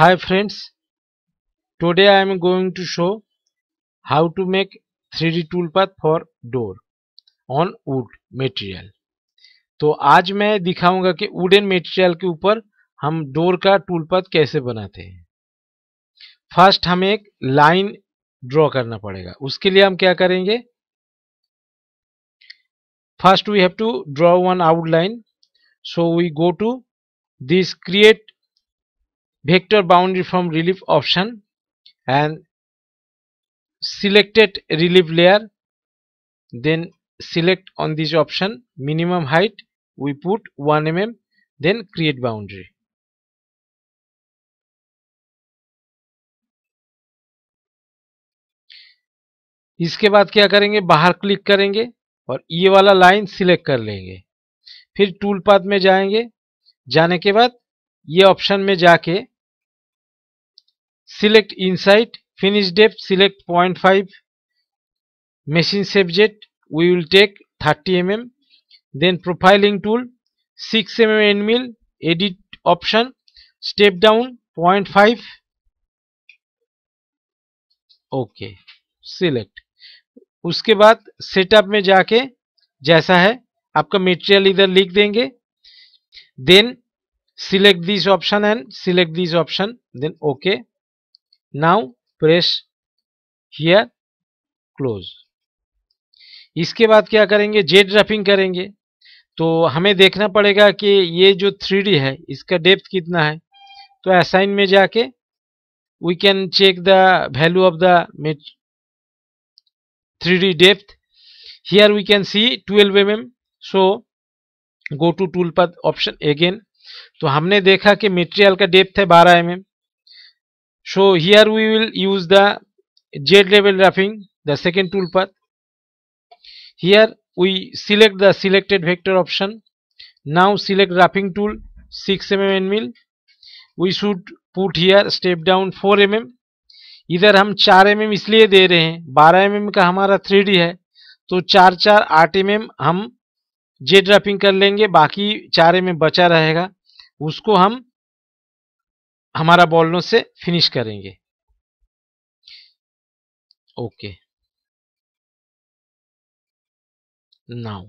hi I am going to show how to make three D tool path for door on wood material तो आज मैं दिखाऊंगा कि wooden material के ऊपर हम डोर का टूल पाथ कैसे बनाते हैं फर्स्ट हमें एक लाइन ड्रॉ करना पड़ेगा उसके लिए हम क्या करेंगे first we have to draw one out line so we go to this create vector boundary from relief option and selected relief layer then select on this option minimum height we put 1 mm then create boundary इसके बाद क्या करेंगे बाहर click करेंगे और ये वाला line select कर लेंगे फिर टूल पाथ में जाएंगे जाने के बाद ये ऑप्शन में जाके select inside finish depth select point 0.5 machine subject we will take thirty M M then profiling tool six M M N mill edit option step down point five okay select उसके बाद setup में जाके जैसा है आपका material इधर लिख देंगे then select this option and select this option then ok now press here close इसके बाद क्या करेंगे जेड ड्राफिंग करेंगे तो हमें देखना पड़ेगा कि ये जो थ्री है इसका डेप्थ कितना है तो असाइन में जाके we can check the value of the mat three D depth here we can see 12 M M so go to tool path option again तो हमने देखा कि मेटेरियल का डेप्थ है बारह M M so here we will use the Z level roughing the second tool पर here we select the selected vector option now select roughing tool six M M N we should put here step down four M M इधर हम चार M mm M इसलिए दे रहे हैं बारह M mm M का हमारा थ्री डी है तो चार चार आठ एम mm एम हम जेड रफिंग कर लेंगे बाकी चार एम एम बचा रहेगा उसको हम हमारा बॉलों से फिनिश करेंगे ओके नाउ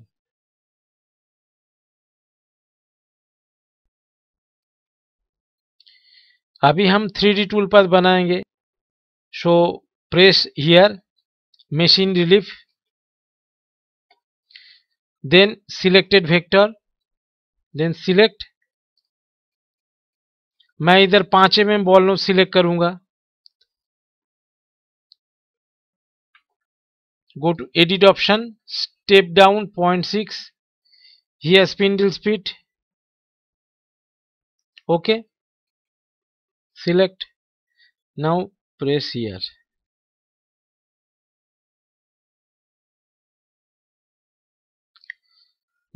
अभी हम थ्री डी टूल पर बनाएंगे so press here machine relief then selected vector then select मैं इधर पांचे में बॉल सिलेक्ट करूंगा go to edit option step down point six ही spindle speed okay select now press here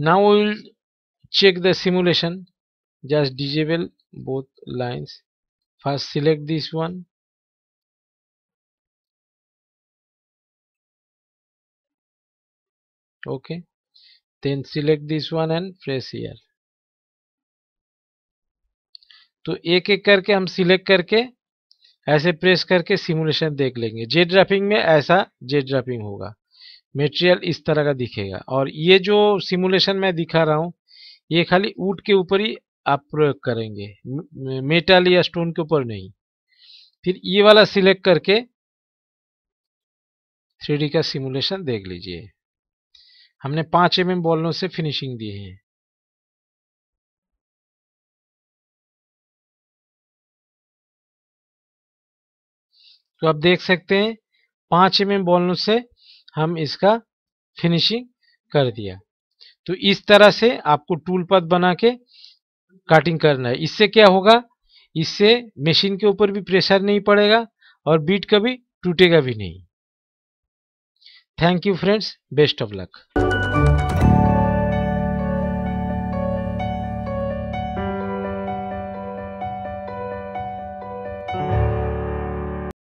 now will check the simulation just disable both lines first select this one okay then select this one and press here तो एक एक करके हम select करके ऐसे press करके simulation देख लेंगे जेड ड्राफिंग में ऐसा जेड ड्राफिंग होगा मेटेरियल इस तरह का दिखेगा और ये जो सिमुलेशन मैं दिखा रहा हूँ ये खाली ऊट के ऊपर ही आप प्रयोग करेंगे मेटल या स्टोन के ऊपर नहीं फिर ये वाला सिलेक्ट करके थ्री का सिमुलेशन देख लीजिए हमने पांच एम एम बॉलों से फिनिशिंग दी है तो आप देख सकते हैं पांच एम एम बॉलों से हम इसका फिनिशिंग कर दिया तो इस तरह से आपको टूल पथ बना के काटिंग करना है इससे क्या होगा इससे मशीन के ऊपर भी प्रेशर नहीं पड़ेगा और बीट कभी टूटेगा भी नहीं thank you friends best of luck